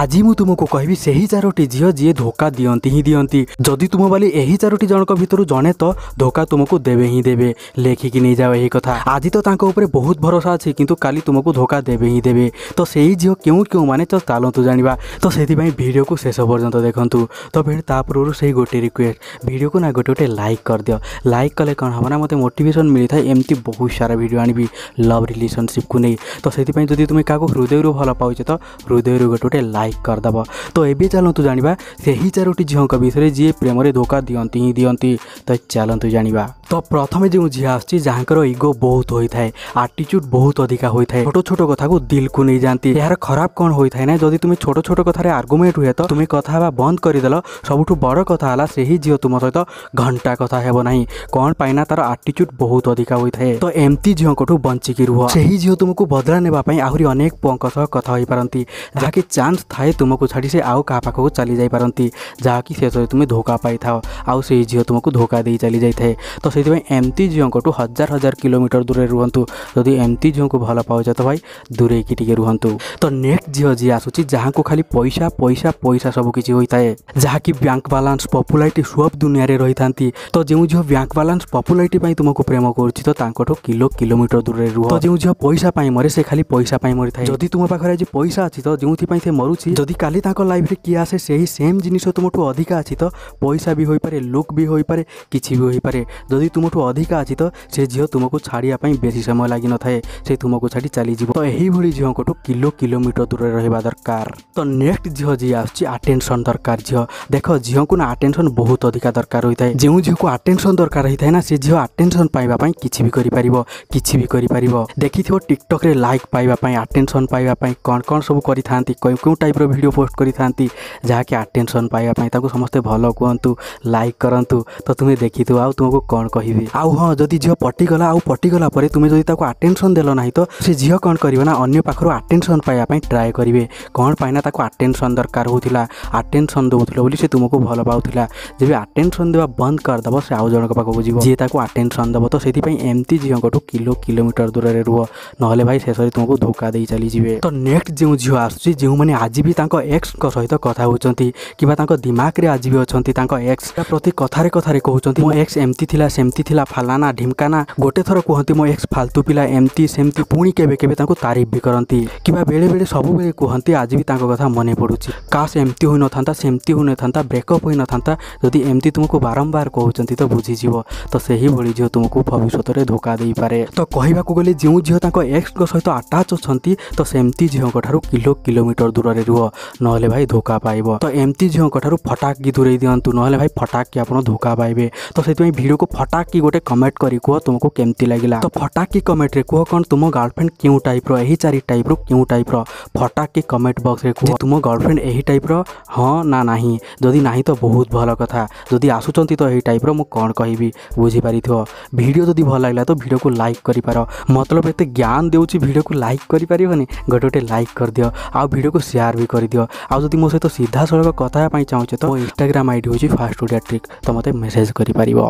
ଆଜି ମୁଁ ତୁମକୁ କହିବି ସେହି ଚାରୋଟି ଝିଅ ଯିଏ ଧୋକା ଦିଅନ୍ତି ହିଁ ଦିଅନ୍ତି ଯଦି ତୁମ ବୋଲି ଏହି ଚାରୋଟି ଜଣଙ୍କ ଭିତରୁ ଜଣେ ତ ଧୋକା ତୁମକୁ ଦେବେ ହିଁ ଦେବେ ଲେଖିକି ନେଇଯାଅ ଏହି କଥା ଆଜି ତ ତାଙ୍କ ଉପରେ ବହୁତ ଭରସା ଅଛି କିନ୍ତୁ କାଲି ତୁମକୁ ଧୋକା ଦେବେ ହିଁ ଦେବେ ତ ସେହି ଝିଅ କେଉଁ କେଉଁମାନେ ତ ଚାଲନ୍ତୁ ଜାଣିବା ତ ସେଥିପାଇଁ ଭିଡ଼ିଓକୁ ଶେଷ ପର୍ଯ୍ୟନ୍ତ ଦେଖନ୍ତୁ ତ ଫେର୍ ତା ପୂର୍ବରୁ ସେହି ଗୋଟେ ରିକ୍ୱେଷ୍ଟ ଭିଡ଼ିଓକୁ ନା ଗୋଟେ ଗୋଟେ ଲାଇକ୍ କରିଦିଅ ଲାଇକ୍ କଲେ କ'ଣ ହେବ ନା ମୋତେ ମୋଟିଭେସନ୍ ମିଳିଥାଏ ଏମିତି ବହୁତ ସାରା ଭିଡ଼ିଓ ଆଣିବି ଲଭ୍ ରିଲେସନସିପ୍କୁ ନେଇ ତ ସେଥିପାଇଁ ଯଦି ତୁମେ କାହାକୁ ହୃଦୟରୁ ଭଲ ପାଉଛ ତ ହୃଦୟରୁ ଗୋଟେ ଗୋଟେ ଲାଇକ୍ लाइक करदेव तो ये चलत जाना से ही चारो झीव विषय जी प्रेम धोखा दिंती ही दिंती तो चलत जाना तो प्रथम जो झी आगो बहुत होता है आटीच्यूड बहुत अधिका होता है छोट छोट कथ को दिल को नहीं जाती यार खराब कौन होता है ना जदि तुम्हें छोट छोट कथार आर्गुमेंट हुए तो तुम्हें कथ बंद करदेल सब बड़ कथा से ही झील तुम सहित घंटा कथ कथा ना कौन पाईना तार आटीच्यूड बहुत अधिका होता है तो एमती झीव को बंचिकी रुह से ही झील तुमको बदला ने आहरी अनेक पुअ कथ कथ पारती जहाँकि चान्स ଥାଇ ତୁମକୁ ଛାଡ଼ି ସେ ଆଉ କାହା ପାଖକୁ ଚାଲି ଯାଇପାରନ୍ତି ଯାହାକି ଶେଷରେ ତୁମେ ଧୋକା ପାଇଥାଅ ଆଉ ସେହି ଝିଅ ତୁମକୁ ଧୋକା ଦେଇ ଚାଲିଯାଇଥାଏ ତ ସେଥିପାଇଁ ଏମିତି ଝିଅଙ୍କଠୁ ହଜାର ହଜାର କିଲୋମିଟର ଦୂରରେ ରୁହନ୍ତୁ ଯଦି ଏମିତି ଝିଅଙ୍କୁ ଭଲ ପାଉଛ ତ ଭାଇ ଦୂରେଇକି ଟିକେ ରୁହନ୍ତୁ ତ ନେକ୍ସଟ ଝିଅ ଯିଏ ଆସୁଛି ଯାହାଙ୍କୁ ଖାଲି ପଇସା ପଇସା ପଇସା ସବୁକିଛି ହୋଇଥାଏ ଯାହାକି ବ୍ୟାଙ୍କ ବାଲାନ୍ସ ପପୁଲାରିଟି ସବ୍ ଦୁନିଆରେ ରହିଥାନ୍ତି ତ ଯେଉଁ ଝିଅ ବ୍ୟାଙ୍କ ବାଲାନ୍ସ ପପୁଲାରିଟି ପାଇଁ ତୁମକୁ ପ୍ରେମ କରୁଛି ତ ତାଙ୍କଠୁ କିଲୋ କିଲୋମିଟର ଦୂରରେ ରୁହ ତ ଯେଉଁ ଝିଅ ପଇସା ପାଇଁ ମରେ ସେ ଖାଲି ପଇସା ପାଇଁ ମରିଥାଏ ଯଦି ତୁମ ପାଖରେ ଆଜି ପଇସା ଅଛି ତ ଯେଉଁଥିପାଇଁ ସେ ମରୁଛି ଅଛି ଯଦି କାଲି ତାଙ୍କ ଲାଇଫ୍ରେ କିଏ ଆସେ ସେହି ସେମ୍ ଜିନିଷ ତୁମଠୁ ଅଧିକା ଅଛି ତ ପଇସା ବି ହୋଇପାରେ ଲୁକ୍ ବି ହୋଇପାରେ କିଛି ବି ହୋଇପାରେ ଯଦି ତୁମଠୁ ଅଧିକା ଅଛି ତ ସେ ଝିଅ ତୁମକୁ ଛାଡ଼ିବା ପାଇଁ ବେଶୀ ସମୟ ଲାଗିନଥାଏ ସେ ତୁମକୁ ଛାଡ଼ି ଚାଲିଯିବ ତ ଏହିଭଳି ଝିଅଙ୍କଠୁ କିଲୋ କିଲୋମିଟର ଦୂରରେ ରହିବା ଦରକାର ତ ନେକ୍ସଟ ଝିଅ ଯିଏ ଆସୁଛି ଆଟେନସନ୍ ଦରକାର ଝିଅ ଦେଖ ଝିଅଙ୍କୁ ନା ଆଟେନସନ୍ ବହୁତ ଅଧିକା ଦରକାର ହୋଇଥାଏ ଯେଉଁ ଝିଅକୁ ଆଟେନସନ୍ ଦରକାର ହୋଇଥାଏ ନା ସେ ଝିଅ ଆଟେନସନ୍ ପାଇବା ପାଇଁ କିଛି ବି କରିପାରିବ କିଛି ବି କରିପାରିବ ଦେଖିଥିବ ଟିକଟକ୍ରେ ଲାଇକ୍ ପାଇବା ପାଇଁ ଆଟେନସନ୍ ପାଇବା ପାଇଁ କ'ଣ କ'ଣ ସବୁ କରିଥାନ୍ତି କେଉଁ ଟାଇପ୍ टाइप्र ଭିଡ଼ିଓ ପୋଷ୍ଟ କରିଥାନ୍ତି ଯାହାକି ଆଟେନସନ୍ ପାଇବା ପାଇଁ ତାକୁ ସମସ୍ତେ ଭଲ କୁହନ୍ତୁ ଲାଇକ୍ କରନ୍ତୁ ତ ତୁମେ ଦେଖିଥିବ ଆଉ ତୁମକୁ କ'ଣ କହିବି ଆଉ ହଁ ଯଦି ଝିଅ ପଟିଗଲା ଆଉ ପଟିଗଲା ପରେ ତୁମେ ଯଦି ତାକୁ ଆଟେନସନ୍ ଦେଲ ନାହିଁ ତ ସେ ଝିଅ କ'ଣ କରିବ ନା ଅନ୍ୟ ପାଖରୁ ଆଟେନସନ୍ ପାଇବା ପାଇଁ ଟ୍ରାଏ କରିବେ କ'ଣ ପାଇଁ ନା ତାକୁ ଆଟେନସନ୍ ଦରକାର ହେଉଥିଲା ଆଟେନସନ୍ ଦେଉଥିଲ ବୋଲି ସେ ତୁମକୁ ଭଲ ପାଉଥିଲା ଯେବେ ଆଟେନସନ୍ ଦେବା ବନ୍ଦ କରିଦେବ ସେ ଆଉ ଜଣଙ୍କ ପାଖକୁ ଯିବ ଯିଏ ତାକୁ ଆଟେନସନ୍ ଦେବ ତ ସେଥିପାଇଁ ଏମିତି ଝିଅଙ୍କଠୁ କିଲୋ କିଲୋମିଟର ଦୂରରେ ରୁହ ନହେଲେ ଭାଇ ଶେଷରେ ତୁମକୁ ଧୋକା ଦେଇ ଚାଲିଯିବେ ତ ନେକ୍ସଟ ଯେଉଁ ଝିଅ ଆସୁଛି ଯେଉଁମାନେ ଆଜି ଆଜି ବି ତାଙ୍କ ଏକ୍ସଙ୍କ ସହିତ କଥା ହେଉଛନ୍ତି କିମ୍ବା ତାଙ୍କ ଦିମାଗରେ ଆଜି ବି ଅଛନ୍ତି ତାଙ୍କ ଏକ୍ସ ପ୍ରତି କଥାରେ କଥାରେ କହୁଛନ୍ତି ମୋ ଏକ୍ସ ଏମିତି ଥିଲା ସେମିତି ଥିଲା ଫାଲାନା ଢିମକାନା ଗୋଟେ ଥର କୁହନ୍ତି ମୋ ଏକ୍ସ ଫାଲତୁ ପିଲା ଏମିତି ସେମିତି ପୁଣି କେବେ କେବେ ତାଙ୍କୁ ତାରିଫ ବି କରନ୍ତି କିମ୍ବା ବେଳେବେଳେ ସବୁବେଳେ କୁହନ୍ତି ଆଜି ବି ତାଙ୍କ କଥା ମନେ ପଡ଼ୁଛି କାସ୍ ଏମିତି ହୋଇନଥାନ୍ତା ସେମିତି ହୋଇନଥାନ୍ତା ବ୍ରେକଅପ୍ ହୋଇନଥାନ୍ତା ଯଦି ଏମିତି ତୁମକୁ ବାରମ୍ବାର କହୁଛନ୍ତି ତ ବୁଝିଯିବ ତ ସେହିଭଳି ଝିଅ ତୁମକୁ ଭବିଷ୍ୟତରେ ଧୋକା ଦେଇପାରେ ତ କହିବାକୁ ଗଲେ ଯେଉଁ ଝିଅ ତାଙ୍କ ଏକ୍ସଙ୍କ ସହିତ ଆଟାଚ୍ ଅଛନ୍ତି ତ ସେମିତି ଝିଅଙ୍କଠାରୁ କିଲୋ କିଲୋମିଟର ଦୂରରେ ରୁହ ନହେଲେ ଭାଇ ଧୋକା ପାଇବ ତ ଏମିତି ଝିଅଙ୍କ ଠାରୁ ଫଟାକ କି ଦୂରେଇ ଦିଅନ୍ତୁ ନହେଲେ ଭାଇ ଫଟାକ କି ଆପଣ ଧୋକା ପାଇବେ ତ ସେଥିପାଇଁ ଭିଡ଼ିଓକୁ ଫଟାକ କି ଗୋଟେ କମେଣ୍ଟ କରି କୁହ ତୁମକୁ କେମିତି ଲାଗିଲା ତ ଫଟାକ କି କମେଣ୍ଟରେ କୁହ କ'ଣ ତୁମ ଗାର୍ଲଫ୍ରେଣ୍ଡ କେଉଁ ଟାଇପ୍ର ଏହି ଚାରି ଟାଇପ୍ରୁ କେଉଁ ଟାଇପ୍ର ଫଟାକ କି କମେଣ୍ଟ ବକ୍ସରେ କୁହ ତୁମ ଗାର୍ଲଫ୍ରେଣ୍ଡ ଏହି ଟାଇପ୍ର ହଁ ନା ନାହିଁ ଯଦି ନାହିଁ ତ ବହୁତ ଭଲ କଥା ଯଦି ଆସୁଛନ୍ତି ତ ଏହି ଟାଇପ୍ର ମୁଁ କ'ଣ କହିବି ବୁଝିପାରିଥିବ ଭିଡ଼ିଓ ଯଦି ଭଲ ଲାଗିଲା ତ ଭିଡ଼ିଓକୁ ଲାଇକ୍ କରିପାର ମତଲବ ଏତେ ଜ୍ଞାନ ଦେଉଛି ଭିଡ଼ିଓକୁ ଲାଇକ୍ କରିପାରିବନି ଗୋଟେ ଗୋଟେ ଲାଇକ୍ କରିଦିଅ ଆଉ ଭିଡ଼ିଓକୁ ସେୟାର ସେୟାର ବି କରିଦିଅ ଆଉ ଯଦି ମୋ ସହିତ ସିଧାସଳଖ କଥା ହେବା ପାଇଁ ଚାହୁଁଛ ତ ମୋ ଇନଷ୍ଟାଗ୍ରାମ ଆଇଡ଼ି ହେଉଛି ଫାଷ୍ଟ ଓଡ଼ିଆ ଟ୍ରିକ୍ ତ ମୋତେ ମେସେଜ କରିପାରିବ